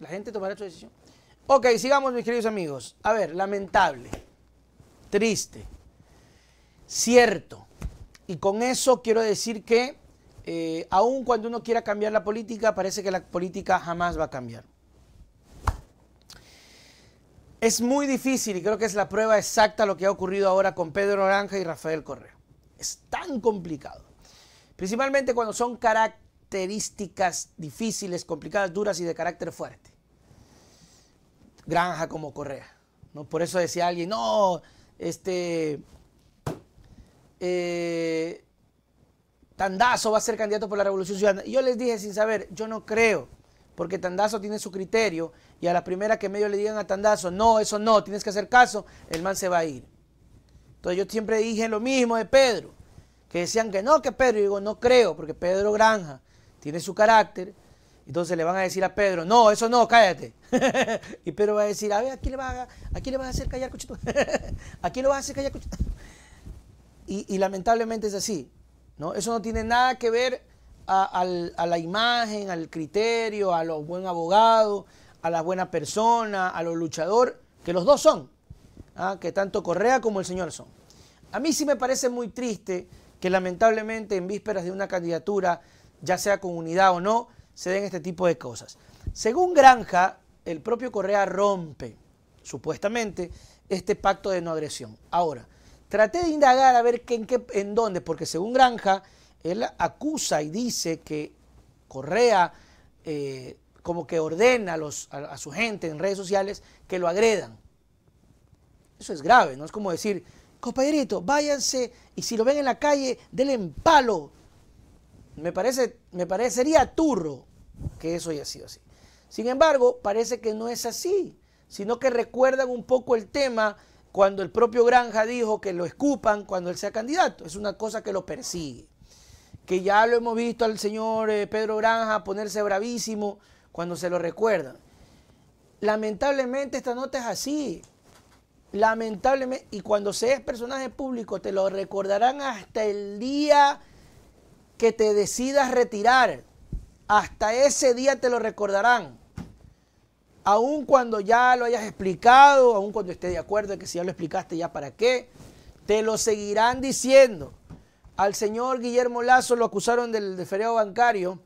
La gente tomará otra decisión. Ok, sigamos, mis queridos amigos. A ver, lamentable, triste, cierto. Y con eso quiero decir que, aún eh, aun cuando uno quiera cambiar la política, parece que la política jamás va a cambiar. Es muy difícil, y creo que es la prueba exacta lo que ha ocurrido ahora con Pedro Naranja y Rafael Correa. Es tan complicado. Principalmente cuando son caracteres, características difíciles, complicadas, duras y de carácter fuerte. Granja como Correa. ¿no? Por eso decía alguien, no, este, eh, Tandazo va a ser candidato por la Revolución Ciudadana. yo les dije sin saber, yo no creo, porque Tandazo tiene su criterio y a la primera que medio le digan a Tandazo, no, eso no, tienes que hacer caso, el man se va a ir. Entonces yo siempre dije lo mismo de Pedro, que decían que no, que Pedro, y digo, no creo, porque Pedro Granja tiene su carácter. Entonces le van a decir a Pedro, no, eso no, cállate. y Pedro va a decir, a ver, aquí le vas a, le vas a hacer callar, cochito? ¿A quién lo vas a hacer callar, y, lamentablemente es así. ¿no? Eso no tiene nada que ver a, la imagen, al criterio, a los buen abogados, a las buena persona, a los luchadores, que los dos son, ¿ah? que tanto Correa como el señor son. A mí sí me parece muy triste que lamentablemente en vísperas de una candidatura ya sea con unidad o no, se den este tipo de cosas. Según Granja, el propio Correa rompe, supuestamente, este pacto de no agresión. Ahora, traté de indagar a ver en, qué, en dónde, porque según Granja, él acusa y dice que Correa eh, como que ordena a, los, a, su gente en redes sociales que lo agredan. Eso es grave, ¿no? Es como decir, compañerito, váyanse y si lo ven en la calle, denle en palo me, parece, me parecería turro que eso haya sido así. Sin embargo, parece que no es así, sino que recuerdan un poco el tema cuando el propio Granja dijo que lo escupan cuando él sea candidato. Es una cosa que lo persigue. Que ya lo hemos visto al señor eh, Pedro Granja ponerse bravísimo cuando se lo recuerdan. Lamentablemente esta nota es así. Lamentablemente, y cuando seas personaje público, te lo recordarán hasta el día que te decidas retirar. Hasta ese día te lo recordarán. Aun cuando ya lo hayas explicado, aun cuando esté de acuerdo de que si ya lo explicaste, ya para qué, te lo seguirán diciendo. Al señor Guillermo Lazo lo acusaron del, feriado bancario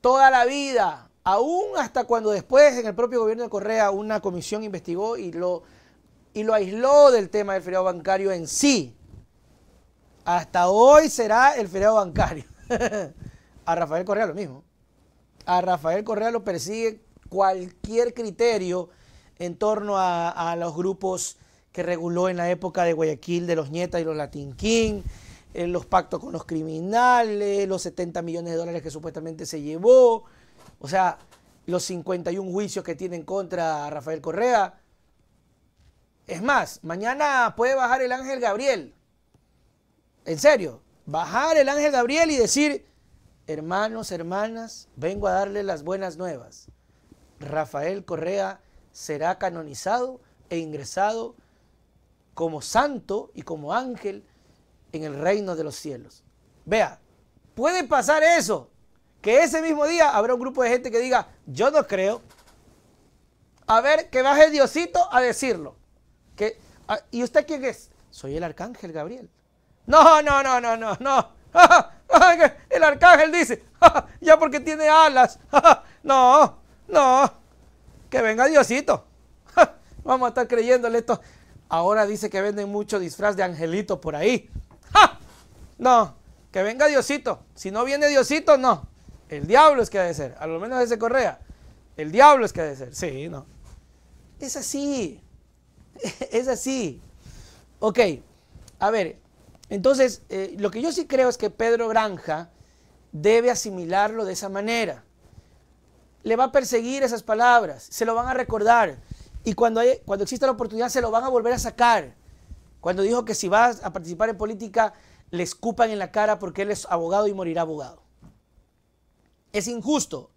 toda la vida, aún hasta cuando después en el propio gobierno de Correa una comisión investigó y lo, y lo aisló del tema del feriado bancario en sí. Hasta hoy será el feriado bancario. a Rafael Correa lo mismo. A Rafael Correa lo persigue cualquier criterio en torno a, los grupos que reguló en la época de Guayaquil de los Nietas y los Latinquín, eh, los pactos con los criminales, los 70 millones de dólares que supuestamente se llevó, o sea, los 51 juicios que tienen contra Rafael Correa. Es más, mañana puede bajar el Ángel Gabriel en serio, bajar el ángel Gabriel y decir, hermanos, hermanas, vengo a darle las buenas nuevas. Rafael Correa será canonizado e ingresado como santo y como ángel en el reino de los cielos. Vea, puede pasar eso, que ese mismo día habrá un grupo de gente que diga, yo no creo. A ver, que baje Diosito a decirlo. ¿Y usted quién es? Soy el arcángel Gabriel. No, no, no, no, no, no. El arcángel dice, ya porque tiene alas. No, no. Que venga Diosito. Vamos a estar creyéndole esto. Ahora dice que venden mucho disfraz de angelito por ahí. No, que venga Diosito. Si no viene Diosito, no. El diablo es que ha de ser. A lo menos ese Correa. El diablo es que ha de ser. Sí, no. Es así. Es así. Ok. A ver, entonces, eh, lo que yo sí creo es que Pedro Granja debe asimilarlo de esa manera. Le va a perseguir esas palabras, se lo van a recordar y cuando, cuando exista la oportunidad se lo van a volver a sacar. Cuando dijo que si vas a participar en política le escupan en la cara porque él es abogado y morirá abogado. Es injusto,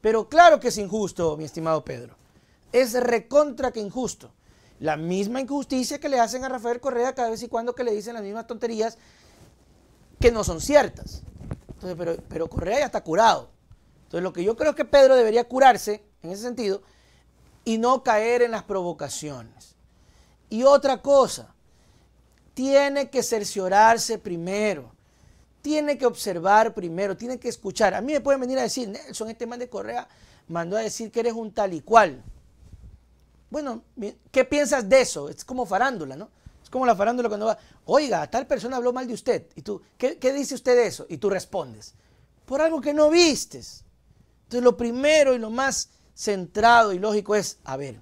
pero claro que es injusto, mi estimado Pedro. Es recontra que injusto. La misma injusticia que le hacen a Rafael Correa cada vez y cuando que le dicen las mismas tonterías que no son ciertas. pero, pero Correa ya está curado. Entonces, lo que yo creo es que Pedro debería curarse en ese sentido y no caer en las provocaciones. Y otra cosa, tiene que cerciorarse primero, tiene que observar primero, tiene que escuchar. A mí me pueden venir a decir, Nelson, este man de Correa mandó a decir que eres un tal y cual. Bueno, ¿qué piensas de eso? Es como farándula, ¿no? Es como la farándula cuando va, oiga, tal persona habló mal de usted. Y tú, ¿qué, dice usted de eso? Y tú respondes, por algo que no vistes. Entonces lo primero y lo más centrado y lógico es, a ver,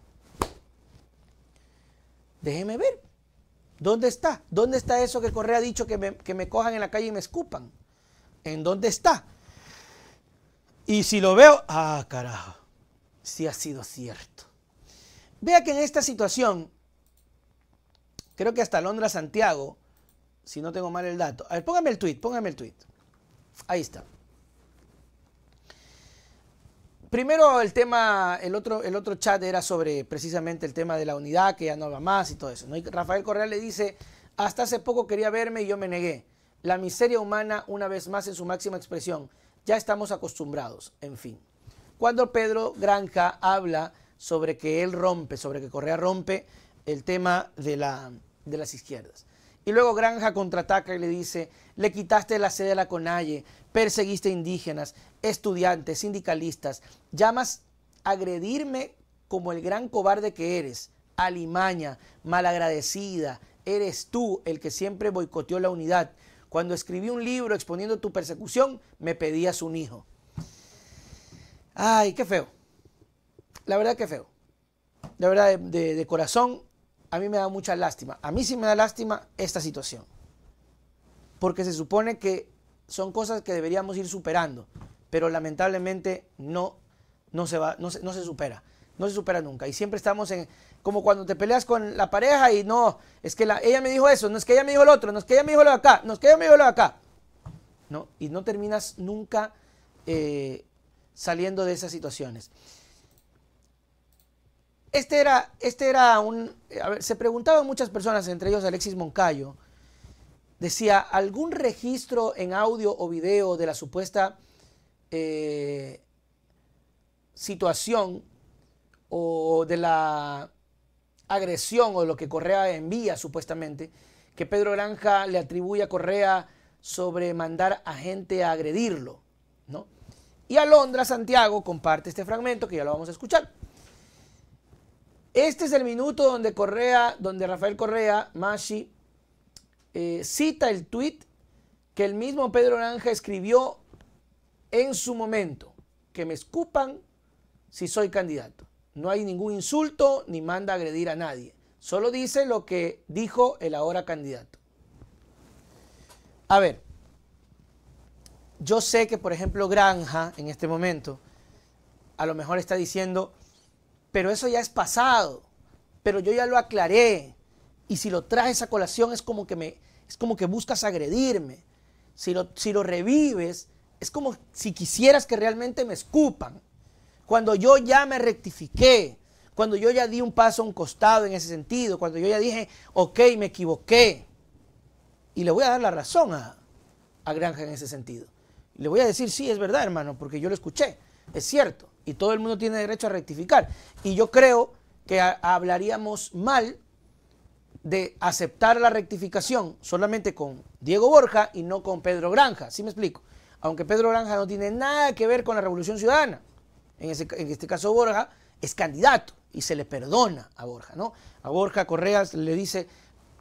déjeme ver. ¿Dónde está? ¿Dónde está eso que Correa ha dicho que me, que me, cojan en la calle y me escupan? ¿En dónde está? Y si lo veo, ah, carajo, sí ha sido cierto. Vea que en esta situación, creo que hasta Londra, Santiago, si no tengo mal el dato. A ver, póngame el tweet, póngame el tweet. Ahí está. Primero el tema, el otro, el otro chat era sobre precisamente el tema de la unidad, que ya no va más y todo eso. ¿no? Rafael Correa le dice, hasta hace poco quería verme y yo me negué. La miseria humana una vez más en su máxima expresión. Ya estamos acostumbrados, en fin. Cuando Pedro Granja habla sobre que él rompe, sobre que Correa rompe el tema de, la, de las izquierdas. Y luego Granja contraataca y le dice, le quitaste la sede a la Conalle, perseguiste indígenas, estudiantes, sindicalistas, llamas agredirme como el gran cobarde que eres, alimaña, malagradecida, eres tú el que siempre boicoteó la unidad. Cuando escribí un libro exponiendo tu persecución, me pedías un hijo. Ay, qué feo la verdad que feo. La verdad, de, corazón, a mí me da mucha lástima. A mí sí me da lástima esta situación. Porque se supone que son cosas que deberíamos ir superando, pero lamentablemente no, no, se, va, no, se, supera. No se supera nunca. Y siempre estamos en, como cuando te peleas con la pareja y no, es que la, ella me dijo eso, no es que ella me dijo lo otro, no es que ella me dijo lo de acá, no es que ella me dijo lo de acá. ¿No? Y no terminas nunca eh, saliendo de esas situaciones. Este era, este era un... A ver, se preguntaban muchas personas, entre ellos Alexis Moncayo, decía, ¿algún registro en audio o video de la supuesta eh, situación o de la agresión o lo que Correa envía supuestamente, que Pedro Granja le atribuye a Correa sobre mandar a gente a agredirlo, ¿no? Y Alondra Santiago comparte este fragmento que ya lo vamos a escuchar. Este es el minuto donde Correa, donde Rafael Correa, Mashi, eh, cita el tuit que el mismo Pedro Granja escribió en su momento. Que me escupan si soy candidato. No hay ningún insulto ni manda agredir a nadie. Solo dice lo que dijo el ahora candidato. A ver, yo sé que, por ejemplo, Granja en este momento a lo mejor está diciendo, pero eso ya es pasado, pero yo ya lo aclaré. Y si lo traes a colación es como que, me, es como que buscas agredirme. Si lo, si lo revives, es como si quisieras que realmente me escupan. Cuando yo ya me rectifiqué, cuando yo ya di un paso a un costado en ese sentido, cuando yo ya dije, ok, me equivoqué. Y le voy a dar la razón a, a Granja en ese sentido. Le voy a decir, sí, es verdad, hermano, porque yo lo escuché, es cierto y todo el mundo tiene derecho a rectificar. Y yo creo que hablaríamos mal de aceptar la rectificación solamente con Diego Borja y no con Pedro Granja, ¿sí me explico? Aunque Pedro Granja no tiene nada que ver con la Revolución Ciudadana, en, este caso Borja es candidato y se le perdona a Borja, ¿no? A Borja Correas le dice,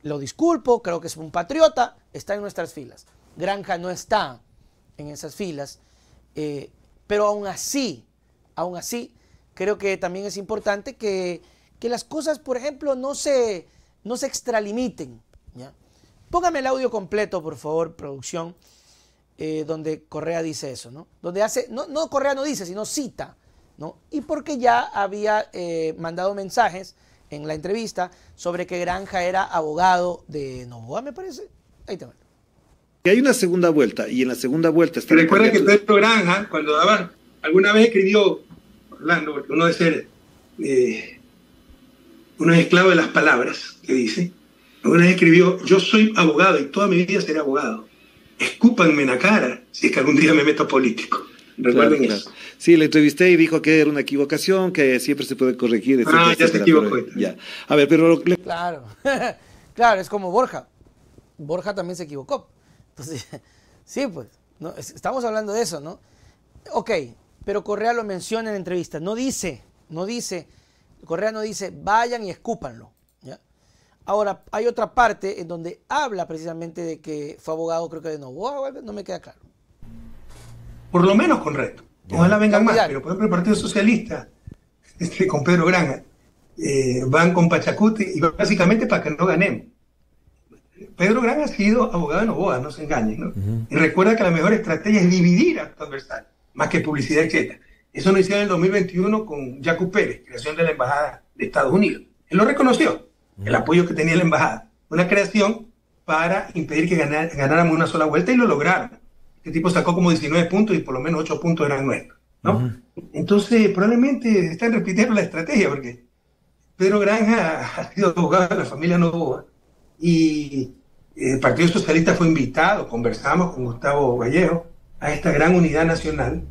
lo disculpo, creo que es un patriota, está en nuestras filas. Granja no está en esas filas, eh, pero aún así Aún así, creo que también es importante que, las cosas, por ejemplo, no se, no se extralimiten. Póngame el audio completo, por favor, producción, eh, donde Correa dice eso, ¿no? Donde hace, no, Correa no dice, sino cita, ¿no? Y porque ya había eh, mandado mensajes en la entrevista sobre que Granja era abogado de Novoa, me parece. Ahí te Y hay una segunda vuelta, y en la segunda vuelta... Recuerda que Pedro Granja, cuando daban Alguna vez escribió, Orlando, uno de ser eh, uno es esclavo de las palabras, que dice. Alguna vez escribió, yo soy abogado y toda mi vida seré abogado. Escúpanme en la cara si es que algún día me meto político. Recuerden eso. Sí, le entrevisté y dijo que era una equivocación, que siempre se puede corregir. ah, ya se equivocó. A ver, pero... Claro, claro, es como Borja. Borja también se equivocó. Entonces, sí, pues, estamos hablando de eso, ¿no? Ok, pero Correa lo menciona en la entrevista. No dice, no dice, Correa no dice, vayan y escúpanlo. Ahora, hay otra parte en donde habla precisamente de que fue abogado, creo que de Novoa, no me queda claro. Por lo menos con reto. Ojalá vengan más, pero por ejemplo el Partido Socialista, este, con Pedro Gran, eh, van con Pachacuti y básicamente para que no ganemos. Pedro Gran ha sido abogado de Novoa, no se engañen. Y recuerda que la mejor estrategia es dividir a tu adversario más que publicidad, etc. Eso lo hicieron en el 2021 con Jaco Pérez, creación de la Embajada de Estados Unidos. Él lo reconoció, el mm. apoyo que tenía la Embajada. Una creación para impedir que ganáramos una sola vuelta y lo lograron. Este tipo sacó como 19 puntos y por lo menos 8 puntos eran nuestros. ¿no? Entonces, probablemente están repitiendo la estrategia, porque Pedro Granja ha sido abogado de la familia Novoa y eh, el Partido Socialista fue invitado, conversamos con Gustavo Vallejo, a esta gran unidad nacional,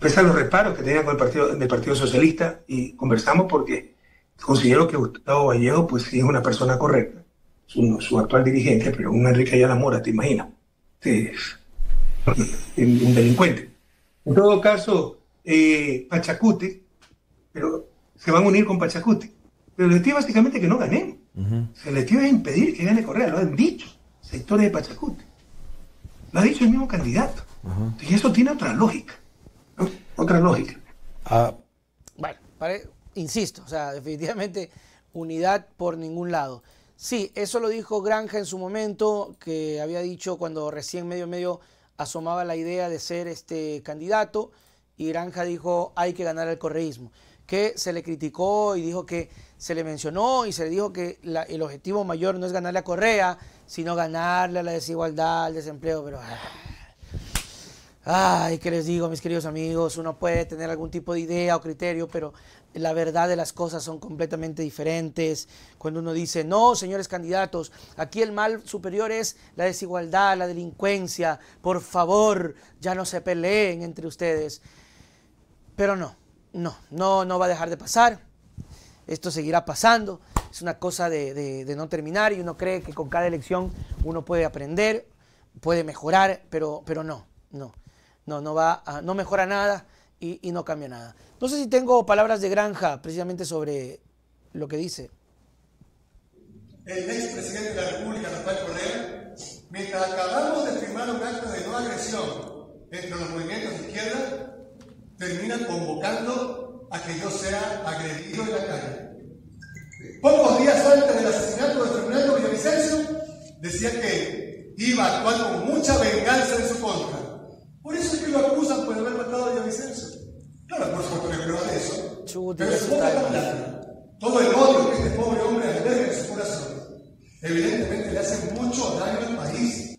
pese a los reparos que tenía con el partido, del Partido Socialista, y conversamos porque considero que Gustavo Vallejo, pues sí es una persona correcta, su, actual dirigente, pero un Enrique Ayala Mora, te imaginas, un delincuente. En todo caso, eh, Pachacuti, pero se van a unir con Pachacuti. Pero el objetivo básicamente que no ganemos. se le El objetivo es impedir que gane Correa, lo han dicho sectores de Pachacuti. Lo ha dicho el mismo candidato. Y eso tiene otra lógica. Otra lógica. Ah. Bueno, insisto, o sea, definitivamente unidad por ningún lado. Sí, eso lo dijo Granja en su momento, que había dicho cuando recién medio medio asomaba la idea de ser este candidato, y Granja dijo hay que ganar el correísmo, que se le criticó y dijo que se le mencionó y se le dijo que el objetivo mayor no es ganar a Correa, sino ganarle a la desigualdad, al desempleo, pero... Ah, Ay, ¿qué les digo, mis queridos amigos? Uno puede tener algún tipo de idea o criterio, pero la verdad de las cosas son completamente diferentes. Cuando uno dice, no, señores candidatos, aquí el mal superior es la desigualdad, la delincuencia, por favor, ya no se peleen entre ustedes. Pero no, no, no, no va a dejar de pasar. Esto seguirá pasando. Es una cosa de, no terminar y uno cree que con cada elección uno puede aprender, puede mejorar, pero, pero no, no no, no, va no mejora nada y, no cambia nada. No sé si tengo palabras de granja precisamente sobre lo que dice. El expresidente de la República, Rafael Correa, mientras acabamos de firmar un acto de no agresión entre los movimientos de izquierda, termina convocando a que yo sea agredido en la calle. Pocos días antes del asesinato de Fernando Villavicencio, decía que iba actuando con mucha venganza en su contra por eso es que lo acusan por haber matado a Vicenzo. Claro, por supuesto que no es eso. pero su Todo el odio que este pobre hombre debe en su corazón, evidentemente le hace mucho daño al país.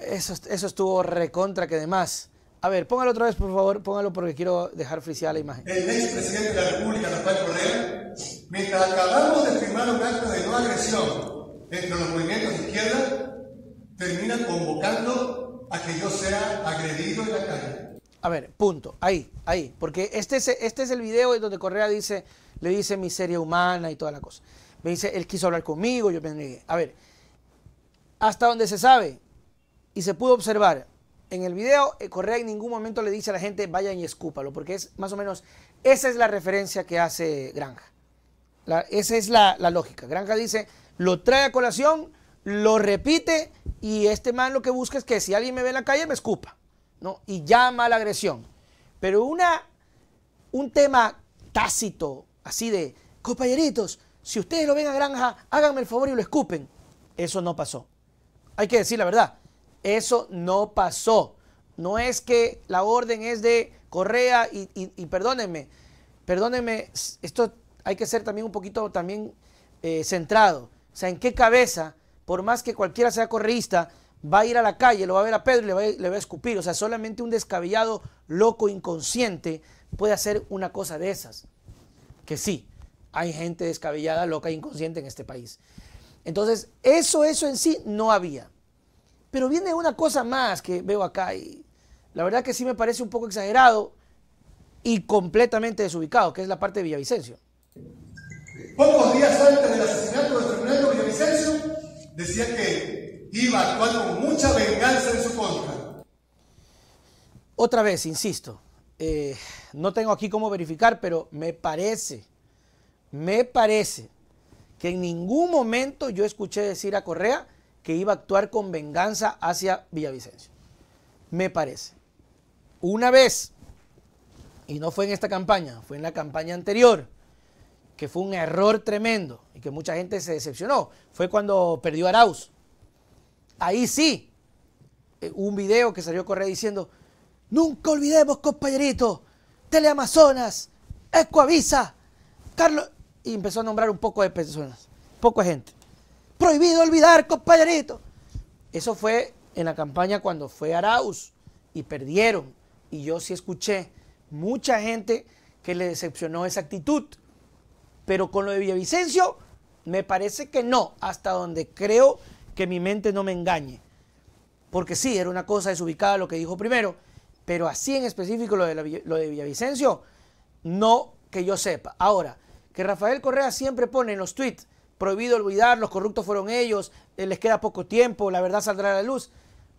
Eso, eso estuvo recontra que demás. A ver, póngalo otra vez, por favor, póngalo porque quiero dejar friseada la imagen. El expresidente de la República, Rafael Correa, mientras acabamos de firmar un acto de no agresión entre los movimientos de izquierda, termina convocando a que yo sea agredido en la calle. A ver, punto. Ahí, ahí. Porque este es, este es el video donde Correa dice, le dice miseria humana y toda la cosa. Me dice, él quiso hablar conmigo, yo me negué. A ver, hasta donde se sabe y se pudo observar en el video, eh, Correa en ningún momento le dice a la gente, vayan y escúpalo, porque es más o menos, esa es la referencia que hace Granja. esa es la, la lógica. Granja dice, lo trae a colación lo repite y este man lo que busca es que si alguien me ve en la calle me escupa, ¿no? Y llama a la agresión. Pero una, un tema tácito, así de, compañeritos, si ustedes lo ven a granja, háganme el favor y lo escupen. Eso no pasó. Hay que decir la verdad, eso no pasó. No es que la orden es de Correa y, y, perdónenme, perdónenme, esto hay que ser también un poquito también eh, centrado. O sea, ¿en qué cabeza por más que cualquiera sea correísta, va a ir a la calle, lo va a ver a Pedro y le va a, escupir. O sea, solamente un descabellado, loco, inconsciente puede hacer una cosa de esas. Que sí, hay gente descabellada, loca, e inconsciente en este país. Entonces, eso, eso en sí no había. Pero viene una cosa más que veo acá y la verdad que sí me parece un poco exagerado y completamente desubicado, que es la parte de Villavicencio. Pocos días antes del asesinato de Villavicencio, decía que iba a actuar con mucha venganza en su contra. Otra vez, insisto, eh, no tengo aquí cómo verificar, pero me parece, me parece que en ningún momento yo escuché decir a Correa que iba a actuar con venganza hacia Villavicencio. Me parece. Una vez, y no fue en esta campaña, fue en la campaña anterior, que fue un error tremendo y que mucha gente se decepcionó, fue cuando perdió Arauz. Ahí sí, eh, un video que salió correr diciendo, nunca olvidemos, compañerito, Teleamazonas, Ecoavisa, Carlos... Y empezó a nombrar un poco de personas, poco gente. Prohibido olvidar, compañerito. Eso fue en la campaña cuando fue Arauz y perdieron. Y yo sí escuché mucha gente que le decepcionó esa actitud. Pero con lo de Villavicencio, me parece que no, hasta donde creo que mi mente no me engañe. Porque sí, era una cosa desubicada lo que dijo primero, pero así en específico lo de, lo de Villavicencio, no que yo sepa. Ahora, que Rafael Correa siempre pone en los tweets, prohibido olvidar, los corruptos fueron ellos, eh, les queda poco tiempo, la verdad saldrá a la luz.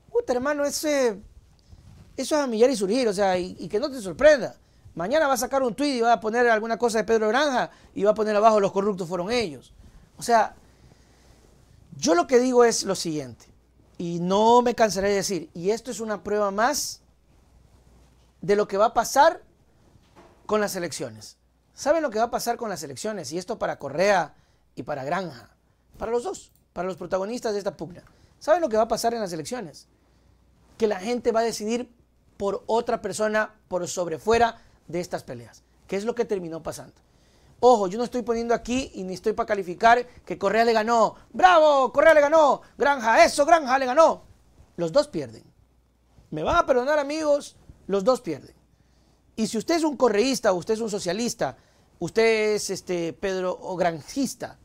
Puta, hermano, ese, eso es a millar y surgir, o sea, y que no te sorprenda. Mañana va a sacar un tuit y va a poner alguna cosa de Pedro Granja y va a poner abajo los corruptos fueron ellos. O sea, yo lo que digo es lo siguiente, y no me cansaré de decir, y esto es una prueba más de lo que va a pasar con las elecciones. ¿Saben lo que va a pasar con las elecciones? Y esto para Correa y para Granja, para los dos, para los protagonistas de esta pugna. ¿Saben lo que va a pasar en las elecciones? Que la gente va a decidir por otra persona por sobre fuera de estas peleas. ¿Qué es lo que terminó pasando? Ojo, yo no estoy poniendo aquí y ni estoy para calificar que Correa le ganó. ¡Bravo! Correa le ganó. Granja, eso, Granja le ganó. Los dos pierden. Me van a perdonar amigos, los dos pierden. Y si usted es un correísta, usted es un socialista, usted es este Pedro o granjista,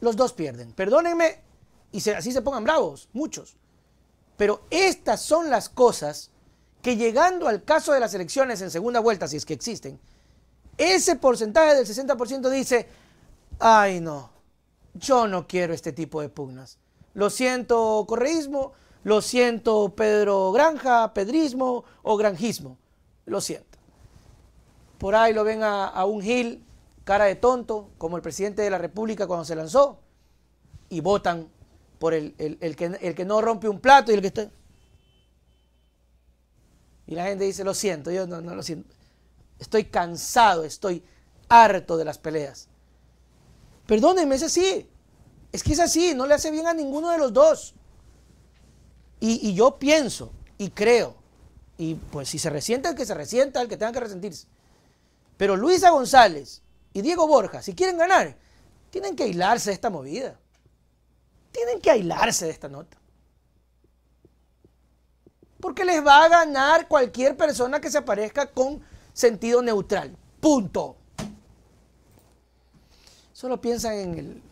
los dos pierden. Perdónenme y así se pongan bravos, muchos. Pero estas son las cosas que llegando al caso de las elecciones en segunda vuelta, si es que existen, ese porcentaje del 60% dice, ay no, yo no quiero este tipo de pugnas. Lo siento correísmo, lo siento Pedro Granja, pedrismo o granjismo, lo siento. Por ahí lo ven a, un Gil, cara de tonto, como el presidente de la República cuando se lanzó, y votan por el, que, el que no rompe un plato y el que está... Y la gente dice, lo siento, yo no, lo siento. Estoy cansado, estoy harto de las peleas. Perdónenme, es así. Es que es así, no le hace bien a ninguno de los dos. Y, y yo pienso y creo. Y pues si se resiente el que se resienta, el que tenga que resentirse. Pero Luisa González y Diego Borja, si quieren ganar, tienen que aislarse de esta movida. Tienen que aislarse de esta nota porque les va a ganar cualquier persona que se aparezca con sentido neutral. Punto. Solo piensan en el,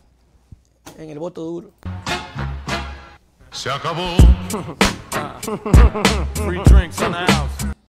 en el voto duro. Se acabó.